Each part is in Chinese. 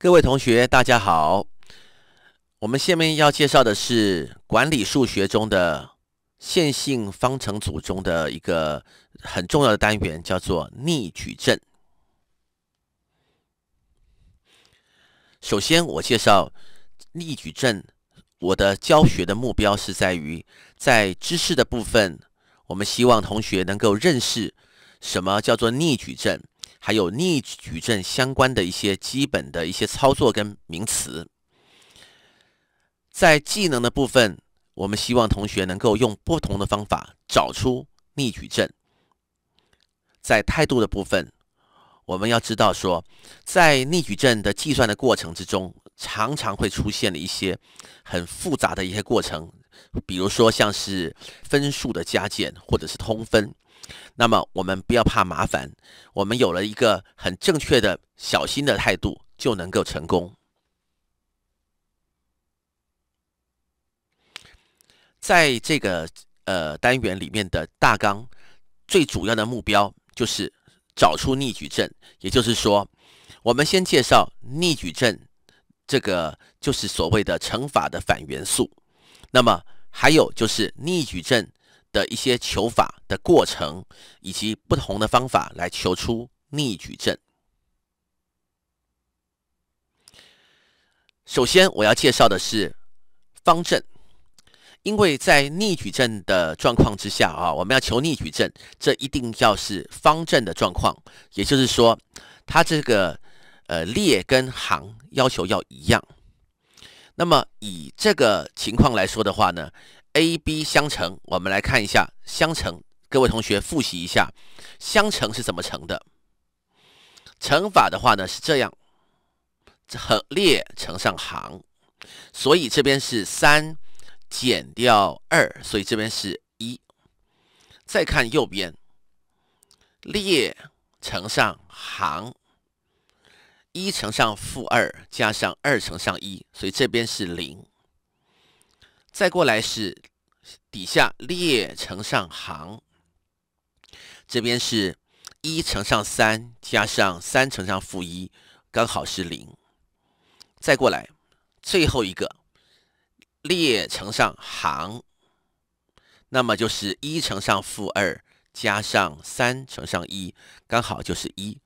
各位同学，大家好。我们下面要介绍的是管理数学中的线性方程组中的一个很重要的单元，叫做逆矩阵。首先，我介绍逆矩阵。我的教学的目标是在于，在知识的部分，我们希望同学能够认识什么叫做逆矩阵。还有逆矩阵相关的一些基本的一些操作跟名词，在技能的部分，我们希望同学能够用不同的方法找出逆矩阵。在态度的部分，我们要知道说，在逆矩阵的计算的过程之中，常常会出现了一些很复杂的一些过程，比如说像是分数的加减或者是通分。那么我们不要怕麻烦，我们有了一个很正确的小心的态度，就能够成功。在这个呃单元里面的大纲，最主要的目标就是找出逆矩阵。也就是说，我们先介绍逆矩阵，这个就是所谓的乘法的反元素。那么还有就是逆矩阵。的一些求法的过程，以及不同的方法来求出逆矩阵。首先，我要介绍的是方阵，因为在逆矩阵的状况之下啊，我们要求逆矩阵，这一定要是方阵的状况，也就是说，它这个呃列跟行要求要一样。那么，以这个情况来说的话呢？a b 相乘，我们来看一下相乘。各位同学复习一下相乘是怎么乘的。乘法的话呢是这样，横列乘上行，所以这边是三减掉二，所以这边是一。再看右边，列乘上行，一乘上负二加上二乘上一，所以这边是零。再过来是底下列乘上行，这边是一乘上三加上三乘上负一，刚好是零。再过来最后一个列乘上行，那么就是一乘上负二加上三乘上一，刚好就是一。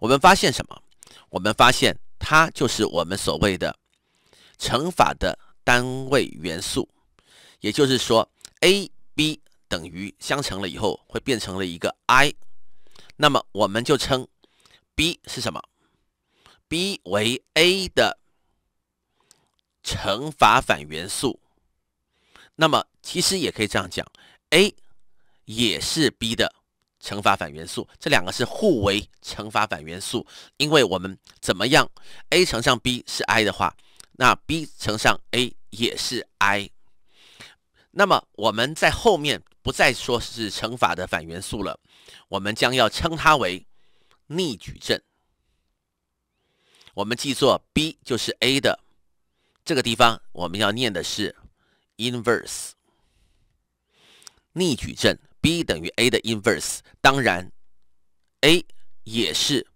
我们发现什么？我们发现它就是我们所谓的乘法的。单位元素，也就是说，a b 等于相乘了以后会变成了一个 i，那么我们就称 b 是什么？b 为 a 的乘法反元素。那么其实也可以这样讲，a 也是 b 的乘法反元素，这两个是互为乘法反元素。因为我们怎么样，a 乘上 b 是 i 的话。那 b 乘上 a 也是 i，那么我们在后面不再说是乘法的反元素了，我们将要称它为逆矩阵。我们记作 b 就是 a 的这个地方，我们要念的是 inverse 逆矩阵 b 等于 a 的 inverse，当然 a 也是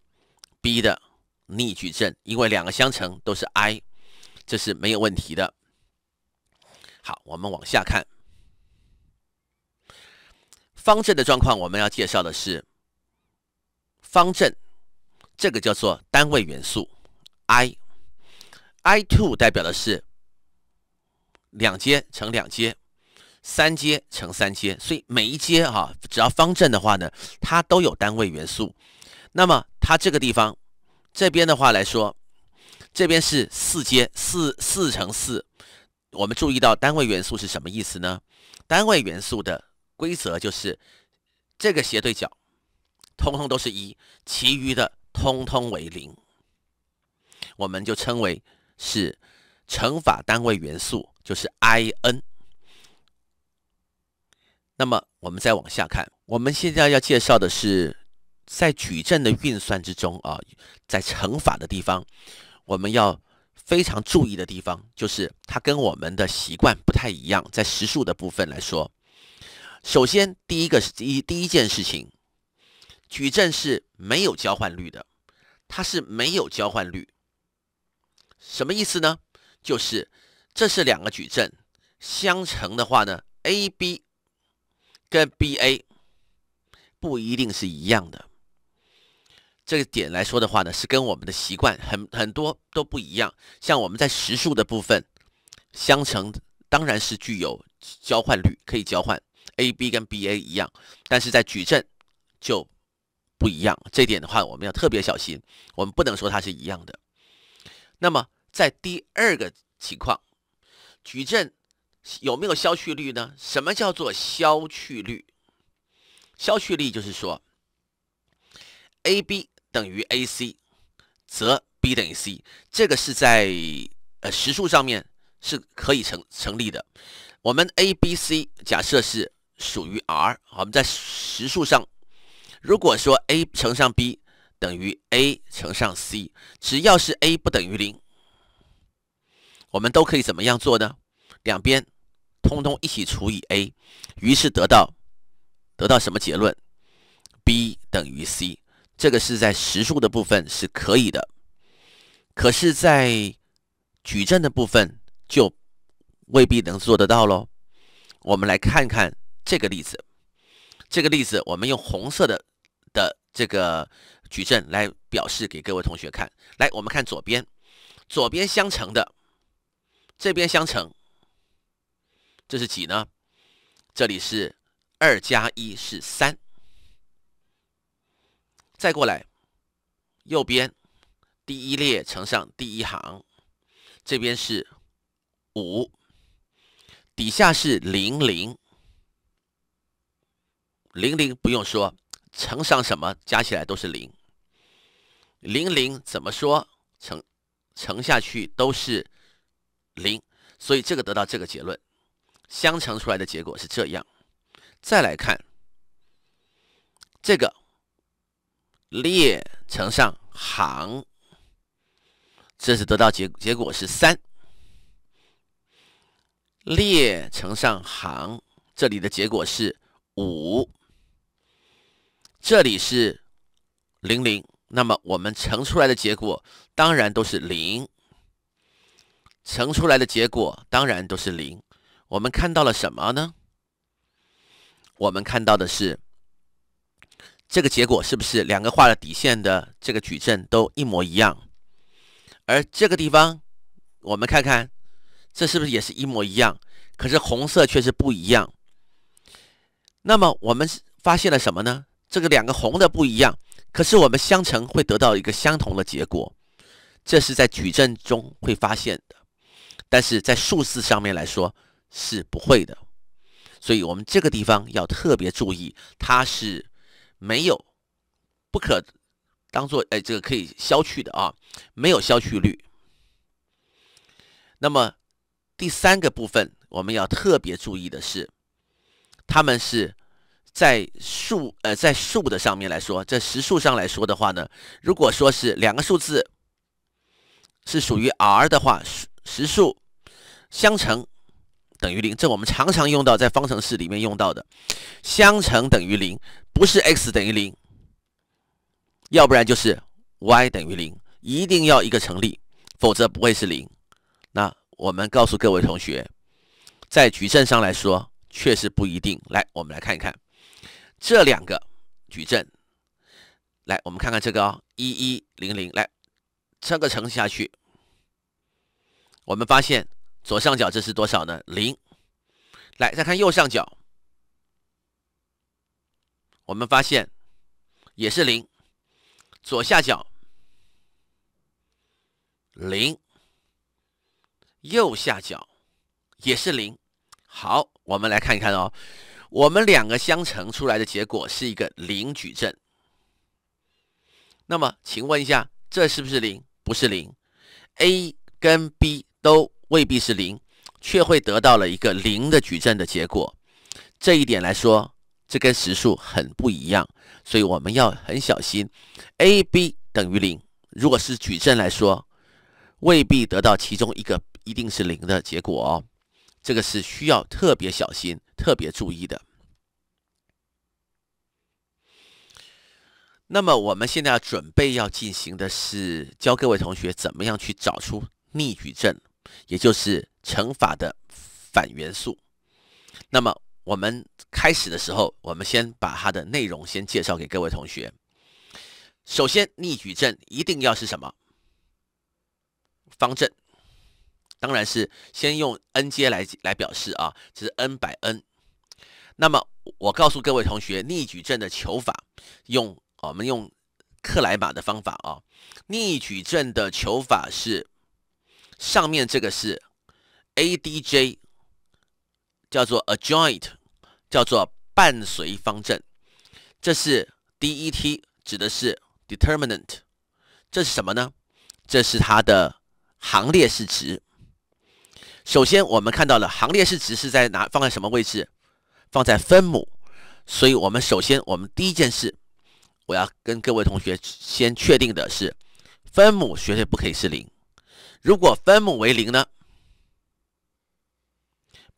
b 的逆矩阵，因为两个相乘都是 i。这是没有问题的。好，我们往下看方阵的状况。我们要介绍的是方阵，这个叫做单位元素 i，i two 代表的是两阶乘两阶，三阶乘三阶。所以每一阶啊，只要方阵的话呢，它都有单位元素。那么它这个地方这边的话来说。这边是四阶四四乘四，我们注意到单位元素是什么意思呢？单位元素的规则就是这个斜对角，通通都是一，其余的通通为零，我们就称为是乘法单位元素，就是 I n。那么我们再往下看，我们现在要介绍的是在矩阵的运算之中啊，在乘法的地方。我们要非常注意的地方，就是它跟我们的习惯不太一样。在实数的部分来说，首先第一个是一第一件事情，矩阵是没有交换律的，它是没有交换律。什么意思呢？就是这是两个矩阵相乘的话呢，A B 跟 B A 不一定是一样的。这个点来说的话呢，是跟我们的习惯很很多都不一样。像我们在实数的部分，相乘当然是具有交换率，可以交换 a b 跟 b a 一样，但是在矩阵就不一样。这点的话，我们要特别小心，我们不能说它是一样的。那么在第二个情况，矩阵有没有消去率呢？什么叫做消去率？消去率就是说 a b 等于 a c，则 b 等于 c。这个是在呃实数上面是可以成成立的。我们 a b c 假设是属于 R，我们在实数上，如果说 a 乘上 b 等于 a 乘上 c，只要是 a 不等于零，我们都可以怎么样做呢？两边通通一起除以 a，于是得到得到什么结论？b 等于 c。这个是在实数的部分是可以的，可是，在矩阵的部分就未必能做得到喽。我们来看看这个例子，这个例子我们用红色的的这个矩阵来表示给各位同学看。来，我们看左边，左边相乘的，这边相乘，这是几呢？这里是二加一是三。再过来，右边第一列乘上第一行，这边是五，底下是零零，零零不用说，乘上什么加起来都是零，零零怎么说乘乘下去都是零，所以这个得到这个结论，相乘出来的结果是这样。再来看这个。列乘上行，这是得到结结果是三。列乘上行，这里的结果是五。这里是零零，那么我们乘出来的结果当然都是零。乘出来的结果当然都是零。我们看到了什么呢？我们看到的是。这个结果是不是两个画了底线的这个矩阵都一模一样？而这个地方，我们看看，这是不是也是一模一样？可是红色却是不一样。那么我们发现了什么呢？这个两个红的不一样，可是我们相乘会得到一个相同的结果，这是在矩阵中会发现的，但是在数字上面来说是不会的。所以我们这个地方要特别注意，它是。没有，不可当做哎，这个可以消去的啊，没有消去率。那么第三个部分我们要特别注意的是，它们是在数呃在数的上面来说，在实数上来说的话呢，如果说是两个数字是属于 R 的话，实数相乘。等于零，这我们常常用到，在方程式里面用到的，相乘等于零，不是 x 等于零，要不然就是 y 等于零，一定要一个成立，否则不会是零。那我们告诉各位同学，在矩阵上来说，确实不一定。来，我们来看一看这两个矩阵，来，我们看看这个哦，一一零零，来，这个乘下去，我们发现。左上角这是多少呢？零。来，再看右上角，我们发现也是零。左下角零，右下角也是零。好，我们来看一看哦，我们两个相乘出来的结果是一个零矩阵。那么，请问一下，这是不是零？不是零。A 跟 B 都。未必是零，却会得到了一个零的矩阵的结果。这一点来说，这跟实数很不一样，所以我们要很小心。A、B 等于零，如果是矩阵来说，未必得到其中一个一定是零的结果哦。这个是需要特别小心、特别注意的。那么我们现在要准备要进行的是教各位同学怎么样去找出逆矩阵。也就是乘法的反元素。那么我们开始的时候，我们先把它的内容先介绍给各位同学。首先，逆矩阵一定要是什么？方阵，当然是先用 n 阶来来表示啊，就是 n by n。那么我告诉各位同学，逆矩阵的求法，用我们用克莱玛的方法啊，逆矩阵的求法是。上面这个是 adj，叫做 adjoint，叫做伴随方阵。这是 det，指的是 determinant。这是什么呢？这是它的行列式值。首先，我们看到了行列式值是在哪？放在什么位置？放在分母。所以，我们首先，我们第一件事，我要跟各位同学先确定的是，分母绝对不可以是零。如果分母为零呢？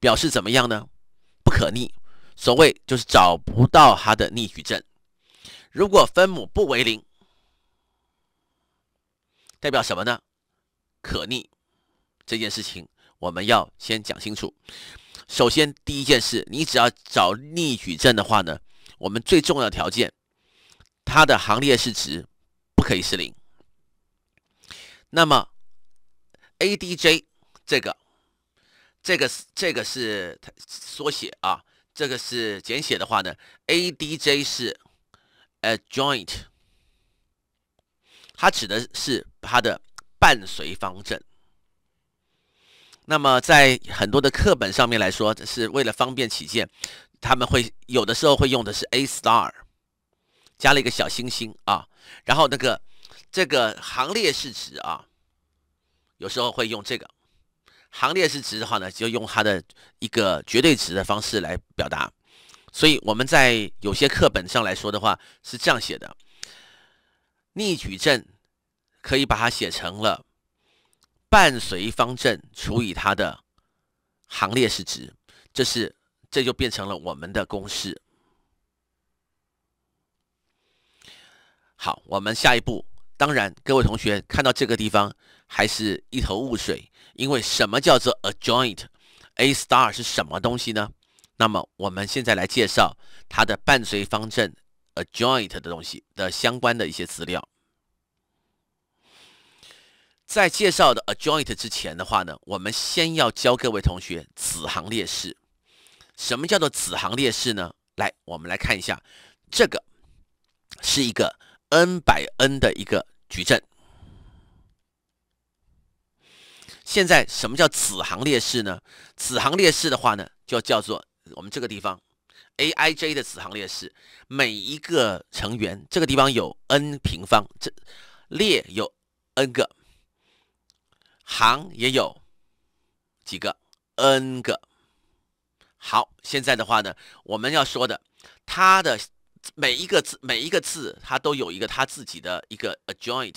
表示怎么样呢？不可逆。所谓就是找不到它的逆矩阵。如果分母不为零，代表什么呢？可逆。这件事情我们要先讲清楚。首先，第一件事，你只要找逆矩阵的话呢，我们最重要的条件，它的行列式值不可以是零。那么，adj 这个这个是这个是缩写啊，这个是简写的话呢，adj 是 adjoint，它指的是它的伴随方阵。那么在很多的课本上面来说，这是为了方便起见，他们会有的时候会用的是 a star，加了一个小星星啊，然后那个这个行列是指啊。有时候会用这个行列式值的话呢，就用它的一个绝对值的方式来表达。所以我们在有些课本上来说的话是这样写的：逆矩阵可以把它写成了伴随方阵除以它的行列式值，这是这就变成了我们的公式。好，我们下一步，当然各位同学看到这个地方。还是一头雾水，因为什么叫做 adjoint？A star 是什么东西呢？那么我们现在来介绍它的伴随方阵 adjoint 的东西的相关的一些资料。在介绍的 adjoint 之前的话呢，我们先要教各位同学子行列式。什么叫做子行列式呢？来，我们来看一下，这个是一个 n by n 的一个矩阵。现在什么叫子行列式呢？子行列式的话呢，就叫做我们这个地方 A I J 的子行列式。每一个成员，这个地方有 n 平方，这列有 n 个，行也有几个 n 个。好，现在的话呢，我们要说的，它的每一个字，每一个字，它都有一个它自己的一个 adjoint。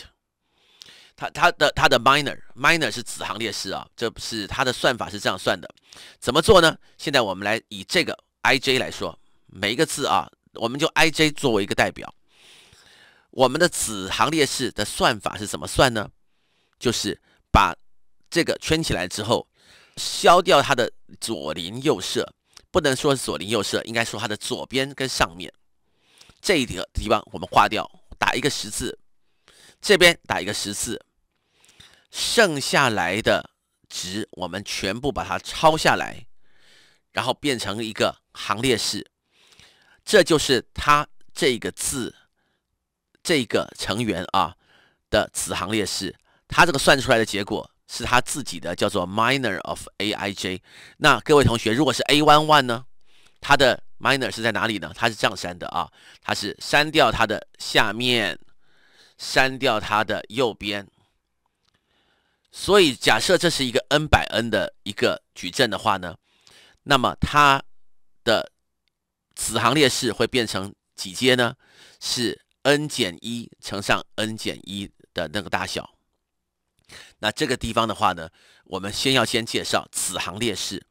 它它的它的 minor，minor 是子行列式啊，这是它的算法是这样算的，怎么做呢？现在我们来以这个 ij 来说，每一个字啊，我们就 ij 作为一个代表，我们的子行列式的算法是怎么算呢？就是把这个圈起来之后，消掉它的左邻右舍，不能说左邻右舍，应该说它的左边跟上面这一个地方，我们划掉，打一个十字，这边打一个十字。剩下来的值，我们全部把它抄下来，然后变成一个行列式，这就是它这个字这个成员啊的子行列式。它这个算出来的结果是它自己的，叫做 minor of a i j。那各位同学，如果是 a one one 呢？它的 minor 是在哪里呢？它是这样删的啊，它是删掉它的下面，删掉它的右边。所以，假设这是一个 n 百 n 的一个矩阵的话呢，那么它的子行列式会变成几阶呢？是 n 减一乘上 n 减一的那个大小。那这个地方的话呢，我们先要先介绍子行列式。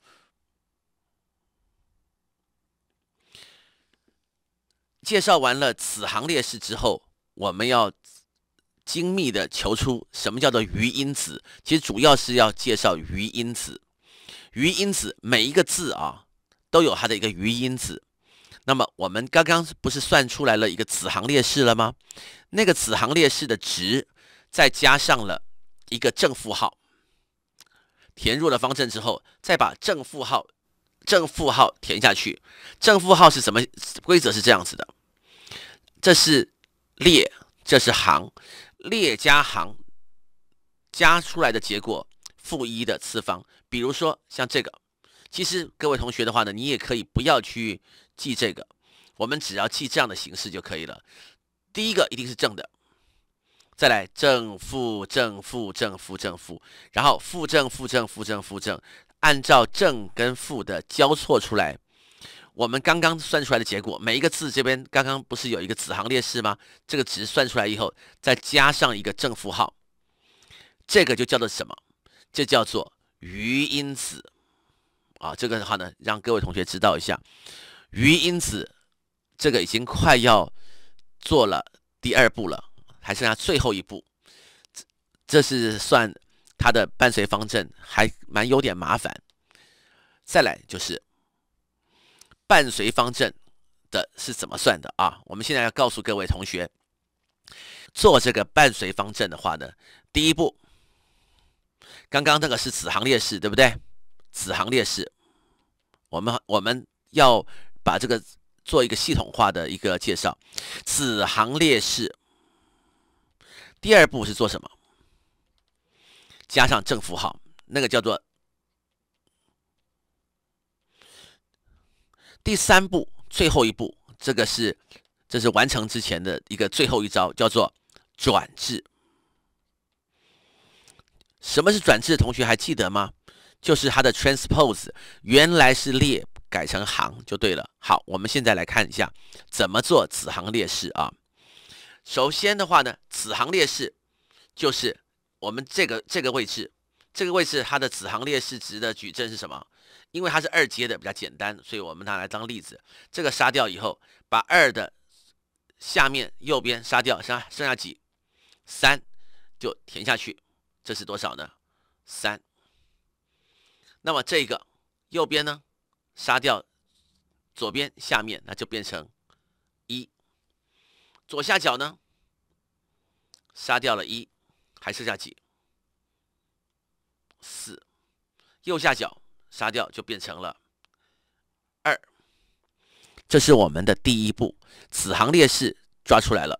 介绍完了子行列式之后，我们要。精密的求出什么叫做余因子？其实主要是要介绍余因子。余因子每一个字啊都有它的一个余因子。那么我们刚刚不是算出来了一个子行列式了吗？那个子行列式的值，再加上了一个正负号，填入了方阵之后，再把正负号正负号填下去。正负号是什么规则？是这样子的：这是列，这是行。列加行加出来的结果负一的次方，比如说像这个，其实各位同学的话呢，你也可以不要去记这个，我们只要记这样的形式就可以了。第一个一定是正的，再来正负正负正负正负，然后负正负正负正负正，按照正跟负的交错出来。我们刚刚算出来的结果，每一个字这边刚刚不是有一个子行列式吗？这个值算出来以后，再加上一个正负号，这个就叫做什么？这叫做余因子啊。这个的话呢，让各位同学知道一下，余因子这个已经快要做了第二步了，还剩下最后一步。这这是算它的伴随方阵，还蛮有点麻烦。再来就是。伴随方阵的是怎么算的啊？我们现在要告诉各位同学，做这个伴随方阵的话呢，第一步，刚刚那个是子行列式，对不对？子行列式，我们我们要把这个做一个系统化的一个介绍。子行列式，第二步是做什么？加上正负号，那个叫做。第三步，最后一步，这个是，这是完成之前的一个最后一招，叫做转置。什么是转置？同学还记得吗？就是它的 transpose，原来是列改成行就对了。好，我们现在来看一下怎么做子行列式啊。首先的话呢，子行列式就是我们这个这个位置，这个位置它的子行列式值的矩阵是什么？因为它是二阶的比较简单，所以我们拿来当例子。这个杀掉以后，把二的下面右边杀掉，剩剩下几？三，就填下去。这是多少呢？三。那么这个右边呢，杀掉左边下面，那就变成一。左下角呢，杀掉了一，还剩下几？四。右下角。杀掉就变成了二，这是我们的第一步。子行列式抓出来了。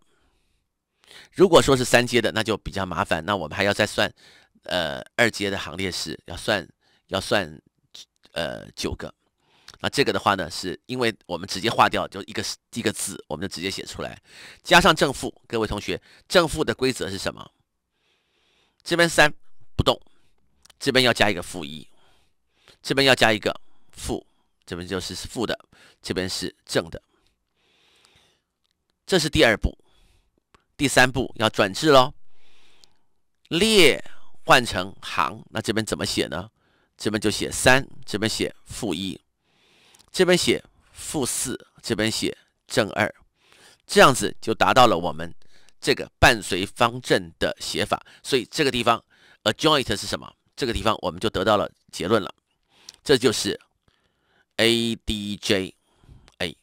如果说是三阶的，那就比较麻烦，那我们还要再算，呃，二阶的行列式要算要算，呃，九个。那这个的话呢，是因为我们直接划掉，就一个一个字，我们就直接写出来，加上正负。各位同学，正负的规则是什么？这边三不动，这边要加一个负一。这边要加一个负，这边就是负的，这边是正的。这是第二步，第三步要转置喽。列换成行，那这边怎么写呢？这边就写三，这边写负一，这边写负四，这边写正二，这样子就达到了我们这个伴随方阵的写法。所以这个地方 adjoint 是什么？这个地方我们就得到了结论了。这就是 A D J A，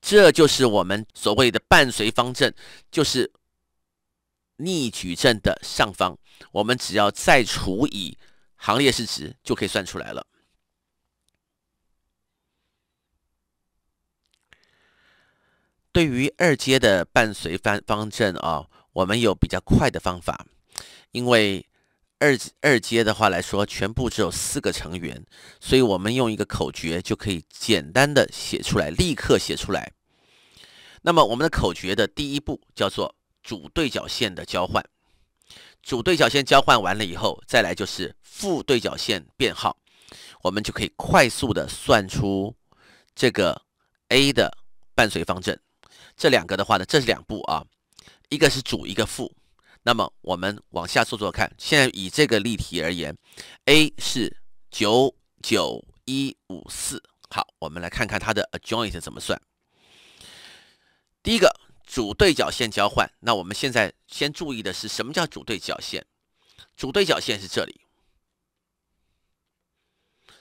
这就是我们所谓的伴随方阵，就是逆矩阵的上方。我们只要再除以行列式值，就可以算出来了。对于二阶的伴随方方阵啊，我们有比较快的方法，因为。二二阶的话来说，全部只有四个成员，所以我们用一个口诀就可以简单的写出来，立刻写出来。那么我们的口诀的第一步叫做主对角线的交换，主对角线交换完了以后，再来就是副对角线变号，我们就可以快速的算出这个 A 的伴随方阵。这两个的话呢，这是两步啊，一个是主，一个副。那么我们往下做做看。现在以这个例题而言，A 是九九一五四。好，我们来看看它的 adjoint 怎么算。第一个主对角线交换。那我们现在先注意的是什么叫主对角线？主对角线是这里，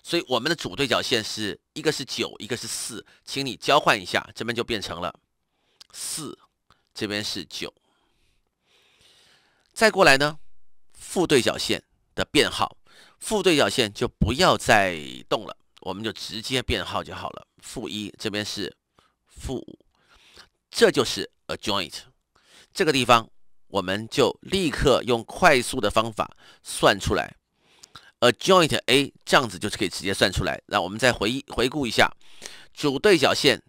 所以我们的主对角线是一个是九，一个是四，请你交换一下，这边就变成了四，这边是九。再过来呢，副对角线的变号，副对角线就不要再动了，我们就直接变号就好了。负一这边是负五，这就是 a j o i n t 这个地方我们就立刻用快速的方法算出来 a j o i n t A，这样子就是可以直接算出来。那我们再回忆回顾一下，主对角线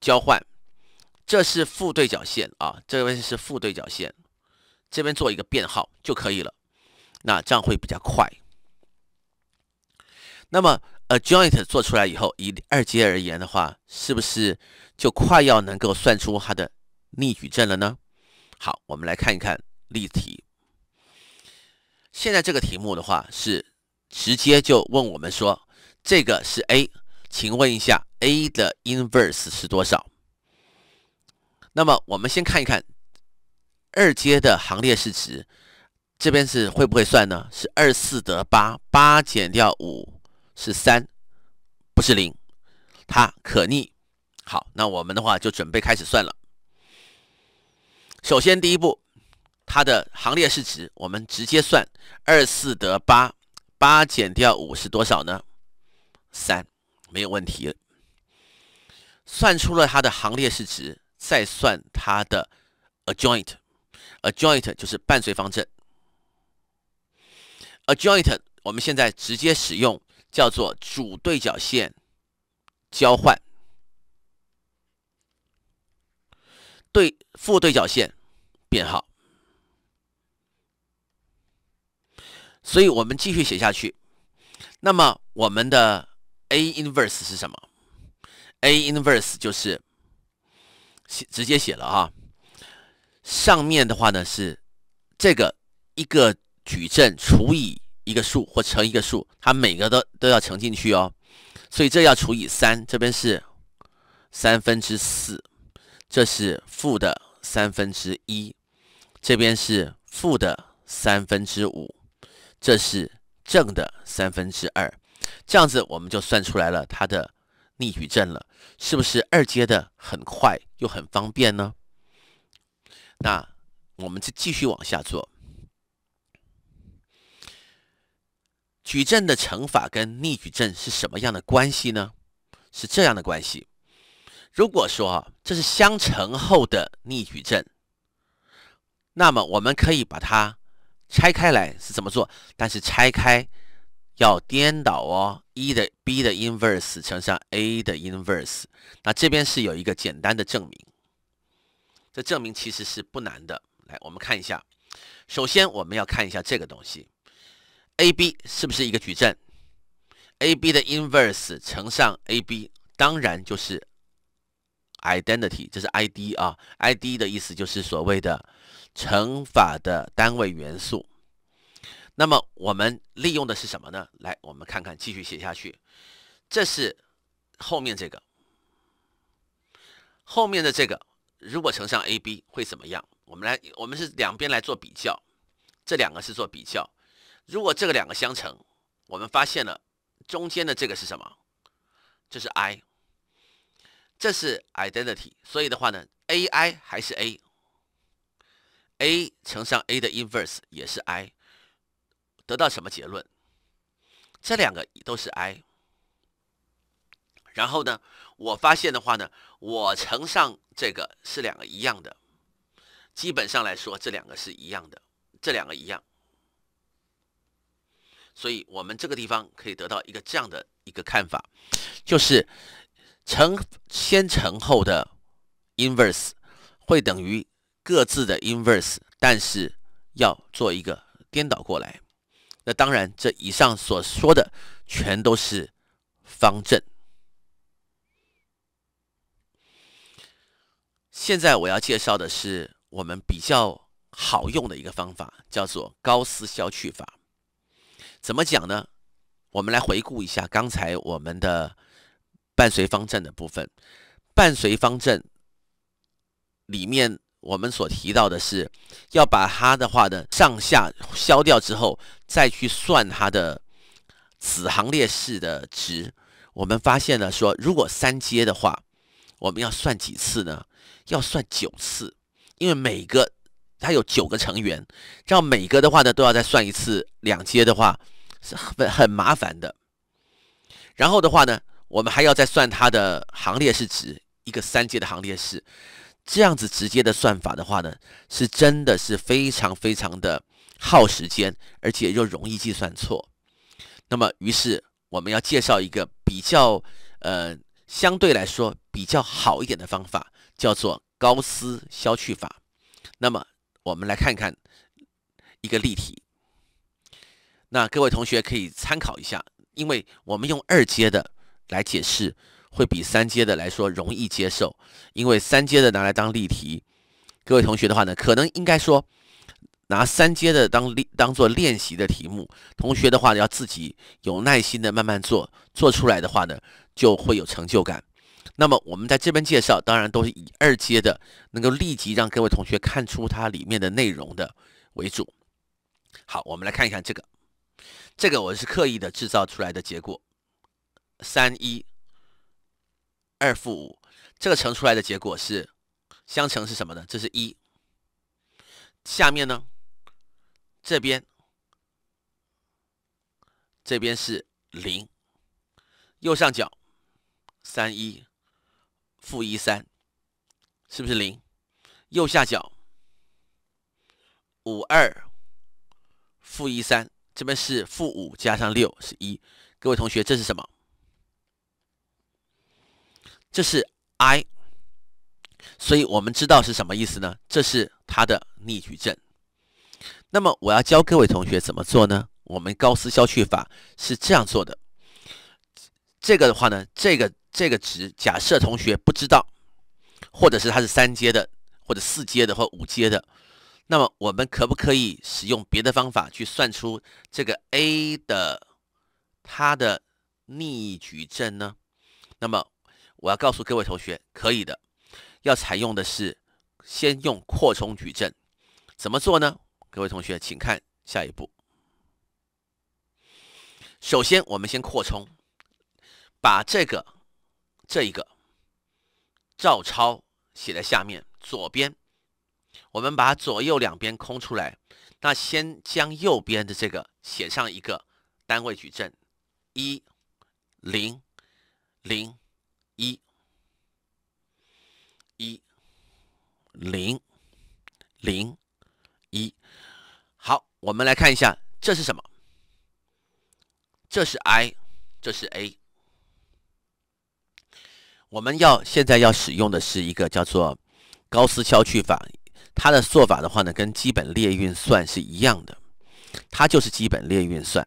交换，这是副对角线啊，这边是副对角线。这边做一个变号就可以了，那这样会比较快。那么 adjoint 做出来以后，以二阶而言的话，是不是就快要能够算出它的逆矩阵了呢？好，我们来看一看例题。现在这个题目的话是直接就问我们说，这个是 A，请问一下 A 的 inverse 是多少？那么我们先看一看。二阶的行列式值，这边是会不会算呢？是二四得八，八减掉五是三，不是零，它可逆。好，那我们的话就准备开始算了。首先第一步，它的行列式值我们直接算，二四得八，八减掉五是多少呢？三，没有问题。算出了它的行列式值，再算它的 adjoint。adjoint 就是伴随方阵，adjoint 我们现在直接使用叫做主对角线交换，对副对角线变号，所以我们继续写下去。那么我们的 A inverse 是什么？A inverse 就是直接写了啊。上面的话呢是这个一个矩阵除以一个数或乘一个数，它每个都都要乘进去哦。所以这要除以三，这边是三分之四，这是负的三分之一，这边是负的三分之五，这是正的三分之二。这样子我们就算出来了它的逆矩阵了，是不是二阶的很快又很方便呢？那我们再继续往下做，矩阵的乘法跟逆矩阵是什么样的关系呢？是这样的关系。如果说这是相乘后的逆矩阵，那么我们可以把它拆开来，是怎么做？但是拆开要颠倒哦，一的 b 的 inverse 乘上 a 的 inverse。那这边是有一个简单的证明。这证明其实是不难的。来，我们看一下。首先，我们要看一下这个东西，A B 是不是一个矩阵？A B 的 inverse 乘上 A B，当然就是 identity，这是 I D 啊。I D 的意思就是所谓的乘法的单位元素。那么我们利用的是什么呢？来，我们看看，继续写下去。这是后面这个，后面的这个。如果乘上 a b 会怎么样？我们来，我们是两边来做比较，这两个是做比较。如果这个两个相乘，我们发现了中间的这个是什么？这是 i，这是 identity。所以的话呢，a i 还是 a，a 乘上 a 的 inverse 也是 i，得到什么结论？这两个都是 i。然后呢？我发现的话呢，我乘上这个是两个一样的，基本上来说这两个是一样的，这两个一样，所以我们这个地方可以得到一个这样的一个看法，就是乘先乘后的 inverse 会等于各自的 inverse，但是要做一个颠倒过来。那当然，这以上所说的全都是方阵。现在我要介绍的是我们比较好用的一个方法，叫做高斯消去法。怎么讲呢？我们来回顾一下刚才我们的伴随方阵的部分。伴随方阵里面，我们所提到的是要把它的话的上下消掉之后，再去算它的子行列式的值。我们发现了说，如果三阶的话。我们要算几次呢？要算九次，因为每个它有九个成员，这样每个的话呢都要再算一次，两阶的话是很很麻烦的。然后的话呢，我们还要再算它的行列式，一个三阶的行列式。这样子直接的算法的话呢，是真的是非常非常的耗时间，而且又容易计算错。那么于是我们要介绍一个比较呃相对来说。比较好一点的方法叫做高斯消去法。那么我们来看看一个例题，那各位同学可以参考一下，因为我们用二阶的来解释会比三阶的来说容易接受。因为三阶的拿来当例题，各位同学的话呢，可能应该说拿三阶的当练当做练习的题目。同学的话要自己有耐心的慢慢做，做出来的话呢，就会有成就感。那么我们在这边介绍，当然都是以二阶的能够立即让各位同学看出它里面的内容的为主。好，我们来看一看这个，这个我是刻意的制造出来的结果，三一，二负五，这个乘出来的结果是相乘是什么呢？这是一。下面呢，这边，这边是零，右上角，三一。负一三，是不是零？右下角五二负一三，这边是负五加上六是一。各位同学，这是什么？这是 i。所以我们知道是什么意思呢？这是它的逆矩阵。那么我要教各位同学怎么做呢？我们高斯消去法是这样做的。这个的话呢，这个这个值假设同学不知道，或者是它是三阶的，或者四阶的，或五阶的，那么我们可不可以使用别的方法去算出这个 A 的它的逆矩阵呢？那么我要告诉各位同学，可以的，要采用的是先用扩充矩阵，怎么做呢？各位同学，请看下一步。首先，我们先扩充。把这个这一个照抄写在下面左边，我们把左右两边空出来。那先将右边的这个写上一个单位矩阵，一零零一，一零零一。好，我们来看一下，这是什么？这是 I，这是 A。我们要现在要使用的是一个叫做高斯消去法，它的做法的话呢，跟基本列运算是一样的，它就是基本列运算。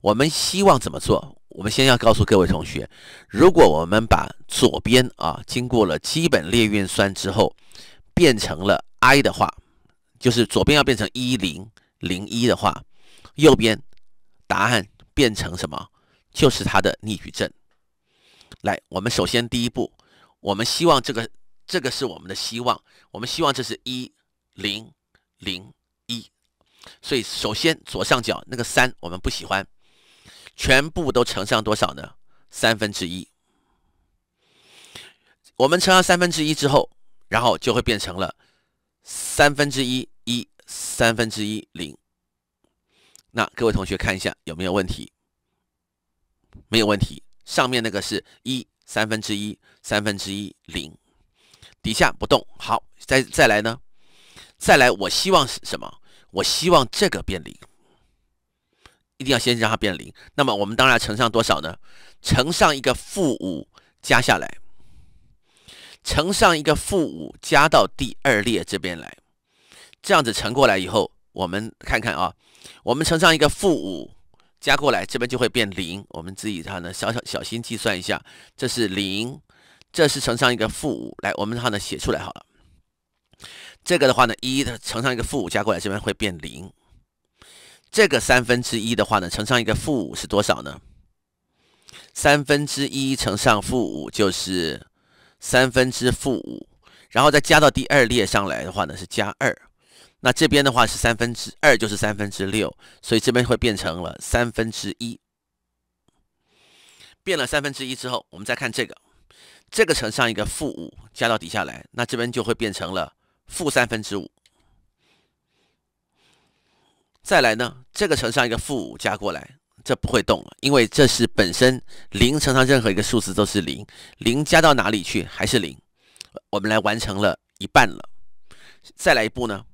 我们希望怎么做？我们先要告诉各位同学，如果我们把左边啊经过了基本列运算之后变成了 I 的话，就是左边要变成一零零一的话，右边答案变成什么？就是它的逆矩阵。来，我们首先第一步，我们希望这个这个是我们的希望，我们希望这是一零零一，所以首先左上角那个三我们不喜欢，全部都乘上多少呢？三分之一。我们乘上三分之一之后，然后就会变成了三分之一一三分之一零。那各位同学看一下有没有问题？没有问题。上面那个是一三分之一三分之一零，底下不动。好，再再来呢？再来，我希望是什么？我希望这个变零，一定要先让它变零。那么我们当然乘上多少呢？乘上一个负五加下来，乘上一个负五加到第二列这边来，这样子乘过来以后，我们看看啊，我们乘上一个负五。加过来，这边就会变零。我们自己的话呢，小小小心计算一下，这是零，这是乘上一个负五。来，我们的话呢写出来好了。这个的话呢，一的乘上一个负五，加过来这边会变零。这个三分之一的话呢，乘上一个负五是多少呢？三分之一乘上负五就是三分之负五。然后再加到第二列上来的话呢，是加二。那这边的话是三分之二，就是三分之六，所以这边会变成了三分之一。变了三分之一之后，我们再看这个，这个乘上一个负五，加到底下来，那这边就会变成了负三分之五。再来呢，这个乘上一个负五，加过来，这不会动了，因为这是本身零乘上任何一个数字都是零，零加到哪里去还是零。我们来完成了一半了，再来一步呢？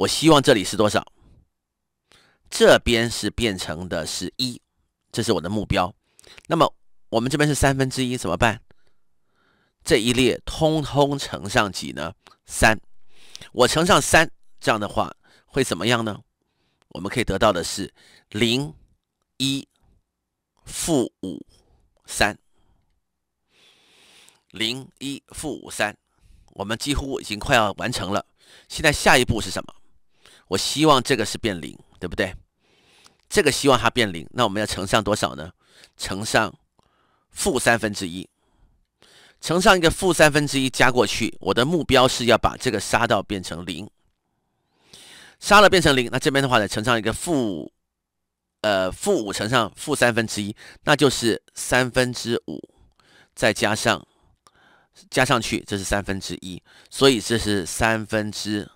我希望这里是多少？这边是变成的是一，这是我的目标。那么我们这边是三分之一，怎么办？这一列通通乘上几呢？三，我乘上三，这样的话会怎么样呢？我们可以得到的是零一负五三零一负五三，我们几乎已经快要完成了。现在下一步是什么？我希望这个是变零，对不对？这个希望它变零，那我们要乘上多少呢？乘上负三分之一，乘上一个负三分之一加过去，我的目标是要把这个杀到变成零，杀了变成零。那这边的话呢，乘上一个负，呃，负五乘上负三分之一，那就是三分之五，再加上加上去，这是三分之一，所以这是三分之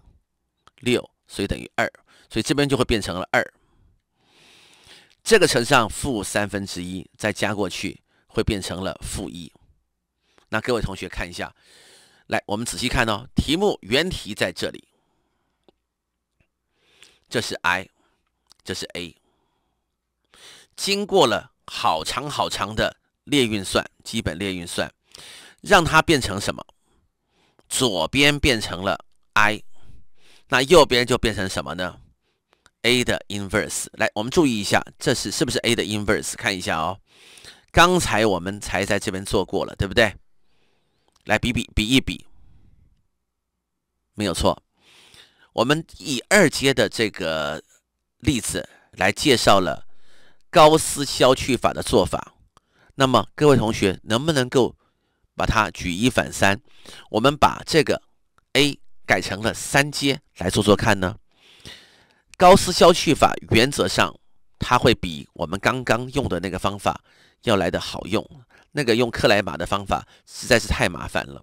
六。所以等于二，所以这边就会变成了二，这个乘上负三分之一，再加过去会变成了负一。那各位同学看一下，来，我们仔细看哦，题目原题在这里，这是 i，这是 a，经过了好长好长的列运算，基本列运算，让它变成什么？左边变成了 i。那右边就变成什么呢？A 的 inverse。来，我们注意一下，这是是不是 A 的 inverse？看一下哦，刚才我们才在这边做过了，对不对？来比比比一比，没有错。我们以二阶的这个例子来介绍了高斯消去法的做法。那么各位同学能不能够把它举一反三？我们把这个 A。改成了三阶来做做看呢。高斯消去法原则上，它会比我们刚刚用的那个方法要来的好用。那个用克莱马的方法实在是太麻烦了。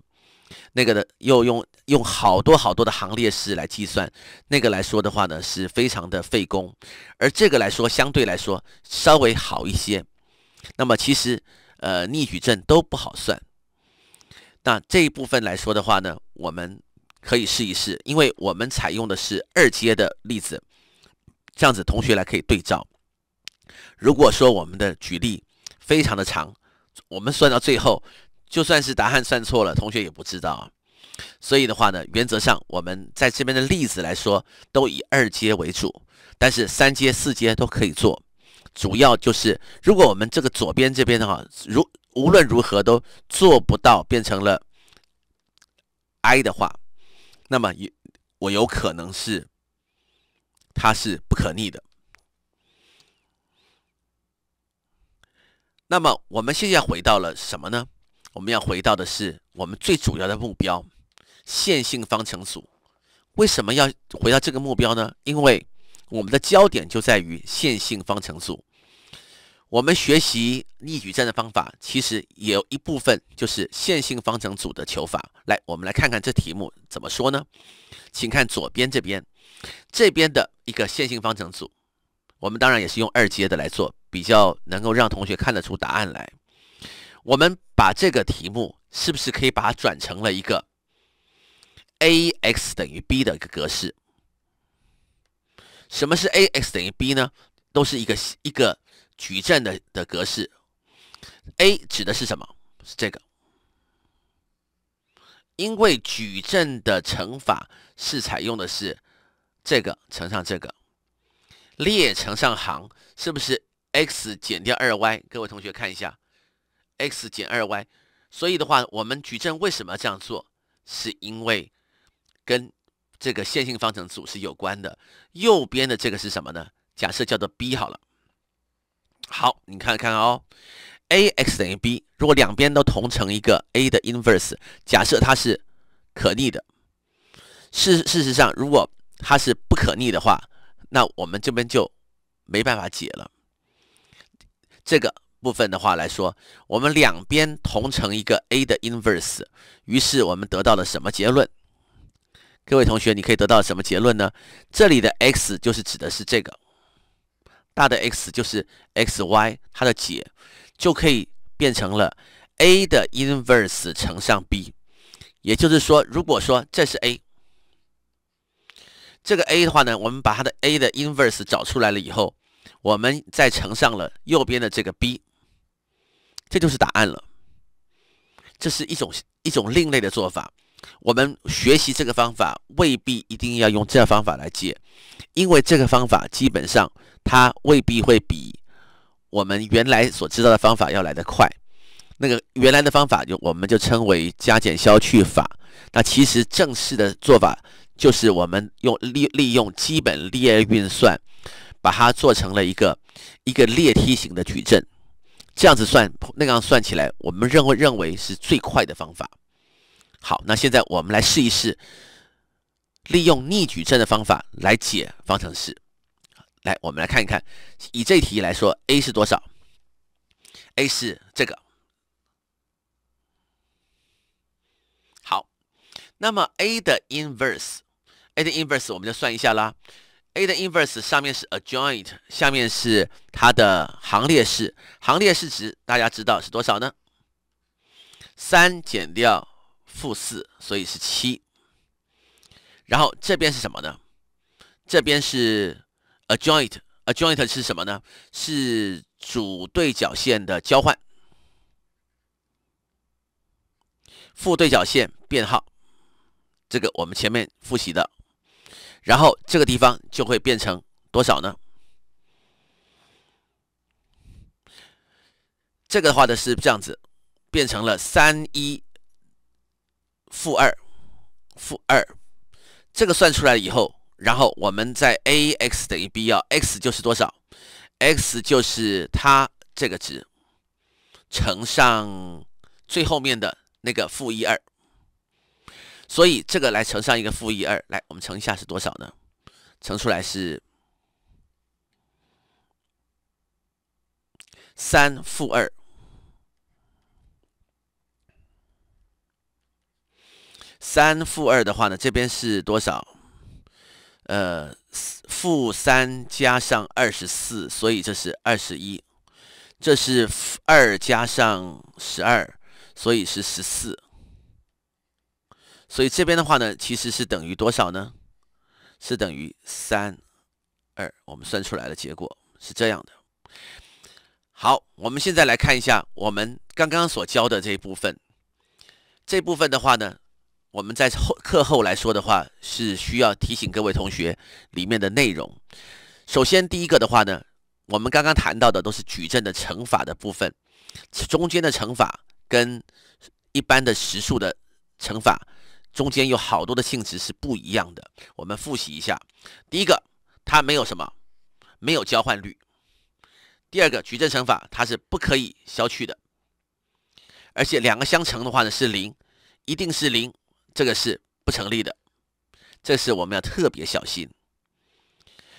那个的又用用好多好多的行列式来计算，那个来说的话呢，是非常的费工。而这个来说，相对来说稍微好一些。那么其实呃逆矩阵都不好算。那这一部分来说的话呢，我们。可以试一试，因为我们采用的是二阶的例子，这样子同学来可以对照。如果说我们的举例非常的长，我们算到最后，就算是答案算错了，同学也不知道啊。所以的话呢，原则上我们在这边的例子来说，都以二阶为主，但是三阶、四阶都可以做，主要就是如果我们这个左边这边的话，如无论如何都做不到变成了 i 的话。那么有，我有可能是，它是不可逆的。那么我们现在回到了什么呢？我们要回到的是我们最主要的目标——线性方程组。为什么要回到这个目标呢？因为我们的焦点就在于线性方程组。我们学习逆矩阵的方法，其实也有一部分就是线性方程组的求法。来，我们来看看这题目怎么说呢？请看左边这边，这边的一个线性方程组，我们当然也是用二阶的来做，比较能够让同学看得出答案来。我们把这个题目是不是可以把它转成了一个 A X 等于 B 的一个格式？什么是 A X 等于 B 呢？都是一个一个。矩阵的的格式，A 指的是什么？是这个，因为矩阵的乘法是采用的是这个乘上这个，列乘上行，是不是 x 减掉 2y？各位同学看一下，x 减 2y。所以的话，我们矩阵为什么这样做？是因为跟这个线性方程组是有关的。右边的这个是什么呢？假设叫做 B 好了。好，你看看哦，a x 等于 b，如果两边都同乘一个 a 的 inverse，假设它是可逆的，事事实上，如果它是不可逆的话，那我们这边就没办法解了。这个部分的话来说，我们两边同乘一个 a 的 inverse，于是我们得到了什么结论？各位同学，你可以得到什么结论呢？这里的 x 就是指的是这个。大的 x 就是 x y，它的解就可以变成了 a 的 inverse 乘上 b，也就是说，如果说这是 a，这个 a 的话呢，我们把它的 a 的 inverse 找出来了以后，我们再乘上了右边的这个 b，这就是答案了。这是一种一种另类的做法。我们学习这个方法未必一定要用这方法来解，因为这个方法基本上。它未必会比我们原来所知道的方法要来得快。那个原来的方法就我们就称为加减消去法。那其实正式的做法就是我们用利利用基本列运算，把它做成了一个一个列梯形的矩阵，这样子算那样算起来，我们认为认为是最快的方法。好，那现在我们来试一试，利用逆矩阵的方法来解方程式。来，我们来看一看，以这题来说，a 是多少？a 是这个。好，那么 a 的 inverse，a 的 inverse 我们就算一下啦。a 的 inverse 上面是 adjoint，下面是它的行列式，行列式值大家知道是多少呢？三减掉负四，所以是七。然后这边是什么呢？这边是。adjoint，adjoint 是什么呢？是主对角线的交换，副对角线变号，这个我们前面复习的，然后这个地方就会变成多少呢？这个的话的是这样子，变成了三一负二负二，这个算出来以后。然后我们在 a x 等于 b 要 x 就是多少？x 就是它这个值乘上最后面的那个负一二，所以这个来乘上一个负一二，来我们乘一下是多少呢？乘出来是三负二，三负二的话呢，这边是多少？呃，负三加上二十四，所以这是二十一。这是负二加上十二，所以是十四。所以这边的话呢，其实是等于多少呢？是等于三二。我们算出来的结果是这样的。好，我们现在来看一下我们刚刚所教的这一部分。这部分的话呢？我们在后课后来说的话，是需要提醒各位同学里面的内容。首先，第一个的话呢，我们刚刚谈到的都是矩阵的乘法的部分，中间的乘法跟一般的实数的乘法中间有好多的性质是不一样的。我们复习一下，第一个，它没有什么没有交换律；第二个，矩阵乘法它是不可以消去的，而且两个相乘的话呢是零，一定是零。这个是不成立的，这是我们要特别小心。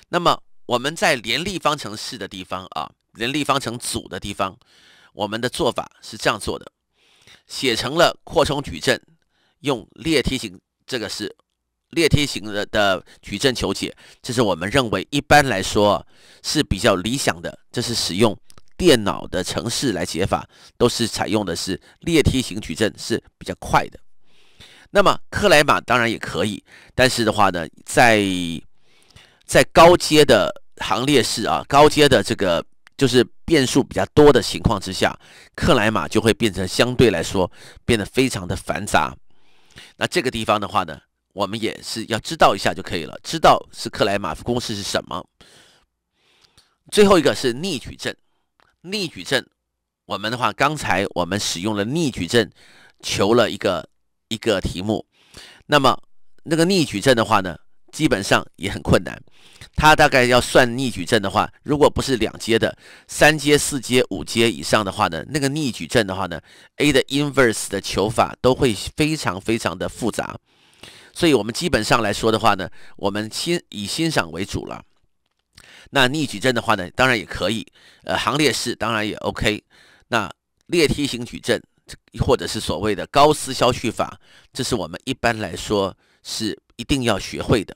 那么我们在联立方程式的地方啊，联立方程组的地方，我们的做法是这样做的：写成了扩充矩阵，用列梯形这个是列梯形的的矩阵求解，这是我们认为一般来说是比较理想的。这是使用电脑的程式来解法，都是采用的是列梯形矩阵是比较快的。那么克莱马当然也可以，但是的话呢，在在高阶的行列式啊，高阶的这个就是变数比较多的情况之下，克莱马就会变成相对来说变得非常的繁杂。那这个地方的话呢，我们也是要知道一下就可以了，知道是克莱马公式是什么。最后一个是逆矩阵，逆矩阵，我们的话刚才我们使用了逆矩阵求了一个。一个题目，那么那个逆矩阵的话呢，基本上也很困难。它大概要算逆矩阵的话，如果不是两阶的，三阶、四阶、五阶以上的话呢，那个逆矩阵的话呢，A 的 inverse 的求法都会非常非常的复杂。所以我们基本上来说的话呢，我们欣以欣赏为主了。那逆矩阵的话呢，当然也可以，呃，行列式当然也 OK。那列梯形矩阵。或者是所谓的高斯消去法，这是我们一般来说是一定要学会的。